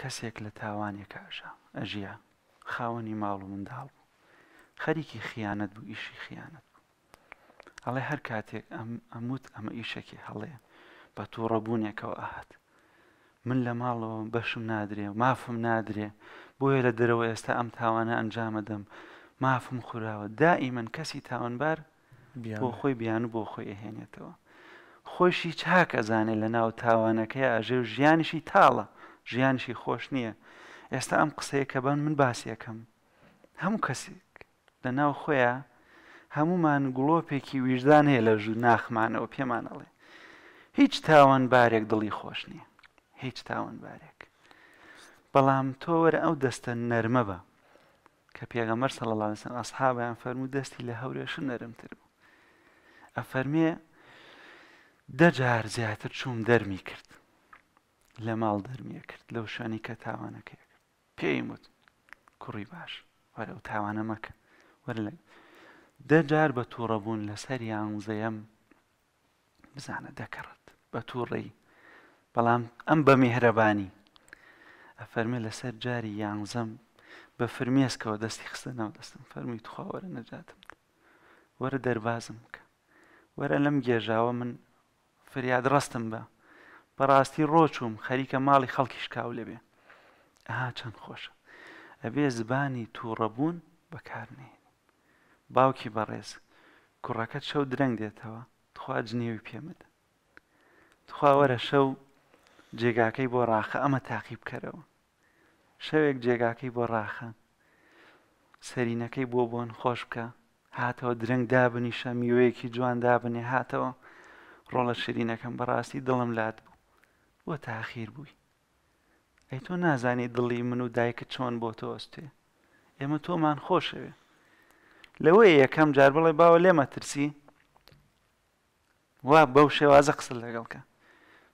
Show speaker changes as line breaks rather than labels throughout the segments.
کەسێک لە تاوانێکە ئەژا ئەژیە خاوەنی ماڵ و منداڵ بوو خەریکی خیانەت بوو ئیشی خیانەت بوو ئەڵێ هەر کاتێک ئەم ئەموت ئەمە ئیشێکی هەڵێ بە تووڕەبوونێکەوە ئاهات من لە ماڵەوە بەشم نادرێ و مافم نادرێ بۆیە لە دەرەوە ئێستا ئەم تاوانە ئەنجامەدەم مافم خوراوە دائیمەن کەسی تاوانبار بۆ خۆی بیان و بۆ خۆی ئەهێنێتەوە خۆشی چاک ئەزانێت لە ناو تاوانەکەی ئاژێ و ژیانیشی تاڵە ژیانشی خۆش نییە ئێستا ئەم قسەیە کە بن من باسیەکەم هەموو کەسێک لە ناو خۆیە هەمومان گوڵۆپێکی ویژدان هەیە لە ژوو ناخمانەوە پێمانەڵێ هیچ تاوان بارێک دڵی خۆش نییە هیچ تاوان بارێک بەڵام تۆ وەرە ئەو دەستە نەرمە بە کە پێغەمەەر سەڵ لەسەن ئەسحابیان فەرمو دەستی لە هەورێشن نەرمتر بوو ئەفەرمێ دەجار زیاتر چوم دەرمی کرد لە ماڵ دەرمیە کرد لەو شانی کە تاوانەکەی کرد پێی وت کوڕی باش وەرە و تاوانە مەکە وەرە لە دەجار بە تووڕەبوون لەسەر یانزەیەم بزانە دەکەڕێت بە تووڕێی بەڵام ئەم بە میهرەبانی ئەفەرمێ لەسەر جاری یانزەم بە فرمێسکەوە دەستی خستە ناو دەستم فەرمی توخواوەرە نەجاتم وەرە دەربازم بکە وەرە لەم گێژاوە من فریاد ڕستم بە بەڕاستی ڕۆچوم خەریکە ماڵی خەڵکیش کاو لەبێ ئەها چەند خۆشە ئەبێ زبانی تووڕەبوون بەکارنێن باوکی بەڕێز کوڕەکەت شەو درەنگ دێتەوە تخوا جنێوی پێمەدە تخواوەرە شەو جێگاکەی بۆ ڕاخە ئەمە تاقی بکەرەوە شەوێک جێگاکەی بۆ ڕاخە سەرینەکەی بۆ بۆن خۆش بکە هاتەوە درەنگ دابنیشە میوەیەکی جوان دابنێ هاتەوە ڕۆڵە شیرینەکەم بەڕاستی دڵم لات وە تاخیر بووی ئەی تۆ نازانی دڵی من و دایکە چۆن بۆ تۆستێ ئێمە تۆمان خۆشەوێ لەوەی یەکەم جار بڵێ باوە لێمە ترسی وا بەو شێوازە قسە لەگەڵکە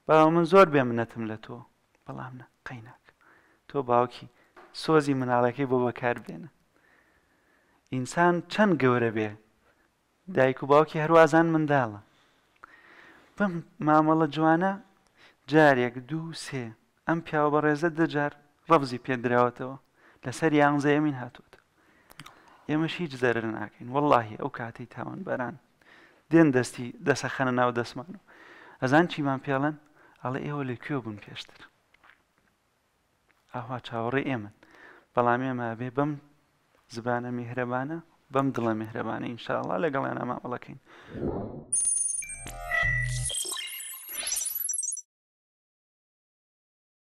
باوە من زۆر بێ منەتم لە تۆ بەڵام نە قەیناک تۆ باوکی سۆزی مناڵەکەی بۆ بەکار بێنە ئینسان چەند گەورە بێ دایک و باوکی هەروازان منداڵە بم مامەڵە جوانە جارێک دوو سێ ئەم پیاوە بە ڕێزە دەجار ڕەبزی پێدراوەتەوە لەسەر یانزەیەمین هاتووت ئێمەش هیچ زەرر ناکەین وەڵی ئەو کاتی تاوان بەران دێن دەستی دەسەخەنە ناو دەسمان و ئەزان چیمان پێڵەن ئەڵێ ئێوە لەکوێ بوون پێشتر ئاوا چاوەڕێ ئێمن بەڵام ئێمە بێ بەم زبانە میهرەبانە بەم دڵە میهرەبانە ئینشاءڵا لەگەڵیان ئەماوەڵەکەین.